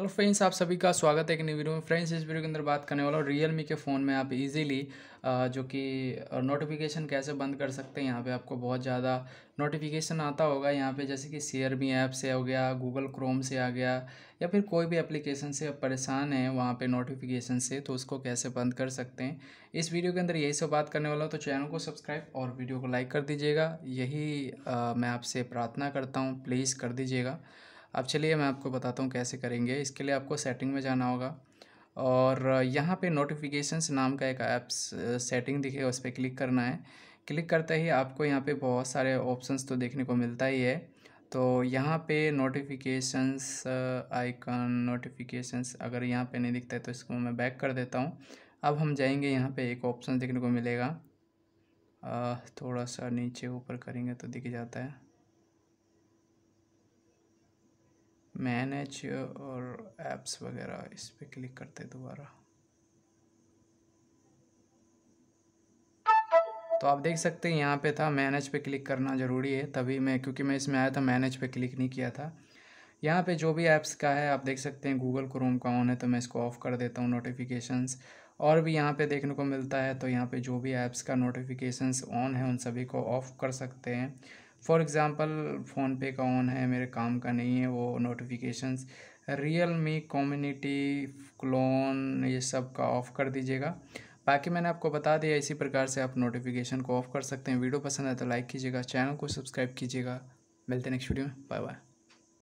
hello friends आप सभी का स्वागत है एक नई वीडियो में फ्रेंड्स इस वीडियो के अंदर बात करने वाला हूँ रियल मी के फ़ोन में आप इजीली जो कि नोटिफिकेशन कैसे बंद कर सकते हैं यहाँ पे आपको बहुत ज़्यादा नोटिफिकेशन आता होगा यहाँ पे जैसे कि शेयर मी ऐप से हो गया गूगल क्रोम से आ गया या फिर कोई भी एप्लीकेशन से आप परेशान हैं वहाँ पर नोटिफिकेशन से तो उसको कैसे बंद कर सकते हैं इस वीडियो के अंदर यही सब बात करने वाला हो तो चैनल को सब्सक्राइब और वीडियो को लाइक कर दीजिएगा यही मैं आपसे प्रार्थना करता हूँ प्लीज़ कर दीजिएगा अब चलिए मैं आपको बताता हूँ कैसे करेंगे इसके लिए आपको सेटिंग में जाना होगा और यहाँ पे नोटिफिकेशंस नाम का एक ऐप्स सेटिंग दिखेगा उस पर क्लिक करना है क्लिक करते ही आपको यहाँ पे बहुत सारे ऑप्शंस तो देखने को मिलता ही है तो यहाँ पे नोटिफिकेशंस आइकन नोटिफिकेशंस अगर यहाँ पे नहीं दिखता है तो इसको मैं बैक कर देता हूँ अब हम जाएंगे यहाँ पे एक ऑप्शन देखने को मिलेगा थोड़ा सा नीचे ऊपर करेंगे तो दिख जाता है मैनेज और एप्स वगैरह इस पर क्लिक करते दोबारा तो आप देख सकते हैं यहाँ पे था मैनेज पे क्लिक करना ज़रूरी है तभी मैं क्योंकि मैं इसमें आया था मैनेज पे क्लिक नहीं किया था यहाँ पे जो भी ऐप्स का है आप देख सकते हैं गूगल क्रोम का ऑन है तो मैं इसको ऑफ़ कर देता हूँ नोटिफिकेशंस और भी यहाँ पे देखने को मिलता है तो यहाँ पे जो भी ऐप्स का नोटिफिकेशंस ऑन है उन सभी को ऑफ़ कर सकते हैं फॉर एग्ज़ाम्पल फ़ोनपे का ऑन है मेरे काम का नहीं है वो notifications Realme community clone ये सब का ऑफ़ कर दीजिएगा बाकी मैंने आपको बता दिया इसी प्रकार से आप नोटिफिकेशन को ऑफ़ कर सकते हैं वीडियो पसंद है तो लाइक कीजिएगा चैनल को सब्सक्राइब कीजिएगा मिलते हैं नेक्स्ट वीडियो में बाय बाय